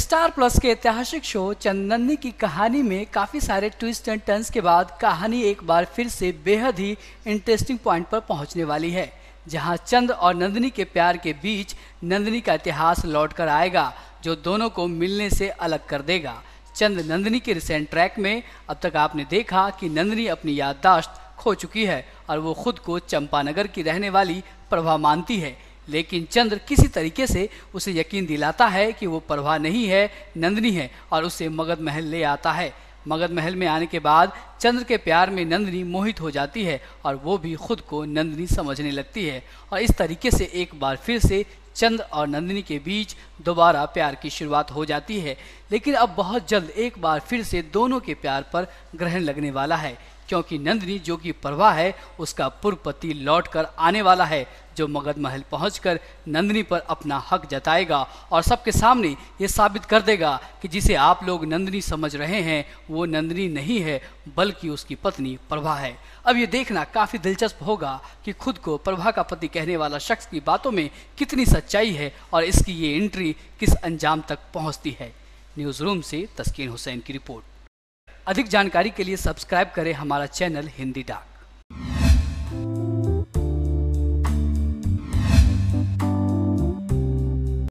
star plus के ऐतिहासिक show चंदनी की कहानी में काफ़ी सारे ट्विस्ट एंड टर्न्स के बाद कहानी एक बार फिर से बेहद ही इंटरेस्टिंग पॉइंट पर पहुंचने वाली है जहां चंद और नंदनी के प्यार के बीच नंदनी का इतिहास लौट कर आएगा जो दोनों को मिलने से अलग कर देगा चंद नंदनी के रिसेंट ट्रैक में अब तक आपने देखा कि नंदनी अपनी याददाश्त खो चुकी है और वो खुद को चंपानगर की रहने वाली प्रभा मानती है लेकिन चंद्र किसी तरीके से उसे यकीन दिलाता है कि वो प्रभा नहीं है नंदनी है और उसे मगध महल ले आता है मगध महल में आने के बाद चंद्र के प्यार में नंदनी मोहित हो जाती है और वो भी खुद को नंदनी समझने लगती है और इस तरीके से एक बार फिर से चंद्र और नंदिनी के बीच दोबारा प्यार की शुरुआत हो जाती है लेकिन अब बहुत जल्द एक बार फिर से दोनों के प्यार पर ग्रहण लगने वाला है क्योंकि नंदिनी जो कि प्रभा है उसका पूर्व पति लौट कर आने वाला है जो मगध महल पहुंचकर नंदिनी पर अपना हक जताएगा और सबके सामने ये साबित कर देगा कि जिसे आप लोग नंदिनी समझ रहे हैं वो नंदिनी नहीं है बल्कि उसकी पत्नी प्रभा है अब ये देखना काफ़ी दिलचस्प होगा कि खुद को प्रभा का पति कहने वाला शख्स की बातों में कितनी सच्चाई है और इसकी ये एंट्री किस अंजाम तक पहुँचती है न्यूज़ रूम से तस्कीन हुसैन की रिपोर्ट अधिक जानकारी के लिए सब्सक्राइब करें हमारा चैनल हिंदी डाक